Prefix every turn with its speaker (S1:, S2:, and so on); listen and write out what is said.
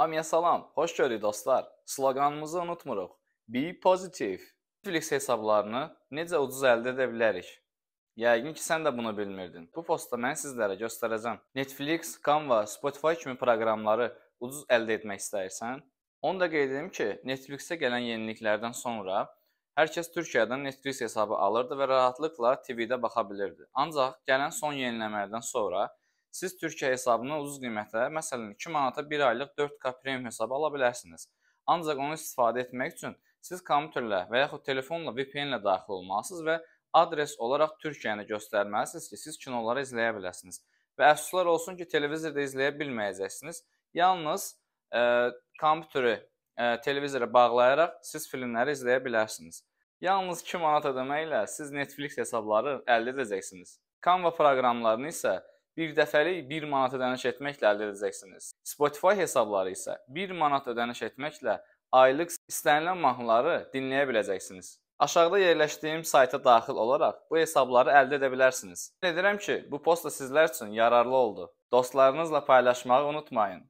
S1: Amiyə salam, xoş gördük dostlar. Sloqanımızı unutmuruq. Be positive. Netflix hesablarını necə ucuz əldə edə bilərik? Yəqin ki, sən də bunu bilmirdin. Bu postda mən sizlərə göstərəcəm. Netflix, Canva, Spotify kimi proqramları ucuz əldə etmək istəyirsən, onu da qeyd edim ki, Netflixə gələn yeniliklərdən sonra hər kəs Türkiyədən Netflix hesabı alırdı və rahatlıqla TV-də baxa bilirdi. Ancaq gələn son yeniləmələrdən sonra siz Türkiyə hesabına ucuz qiymətə, məsələn 2 manata 1 aylıq 4K premium hesabı ala bilərsiniz. Ancaq onu istifadə etmək üçün siz kompüterlə və yaxud telefonla VPN-lə daxil olmalısınız və adres olaraq Türkiyəni göstərməlisiniz ki, siz kinoları izləyə biləsiniz. Və əfsuslar olsun ki, televizorda izləyə bilməyəcəksiniz. Yalnız e, kompüteri e, televizora bağlayaraq siz filmləri izləyə bilərsiniz. Yalnız 2 manat ödəməklə siz Netflix hesabları əldə edəcəksiniz. Canva proqramlarını isə bir dəfəlik 1 manat ödəniş etməklə əldə edəcəksiniz. Spotify hesabları isə 1 manat ödəniş etməklə aylıq istənilən mahnıları dinləyə biləcəksiniz. Aşağıda yerləşdiyim sayta daxil olaraq bu hesabları əldə edə bilərsiniz. Ümid edirəm ki, bu post da sizlər üçün yararlı oldu. Dostlarınızla paylaşmağı unutmayın.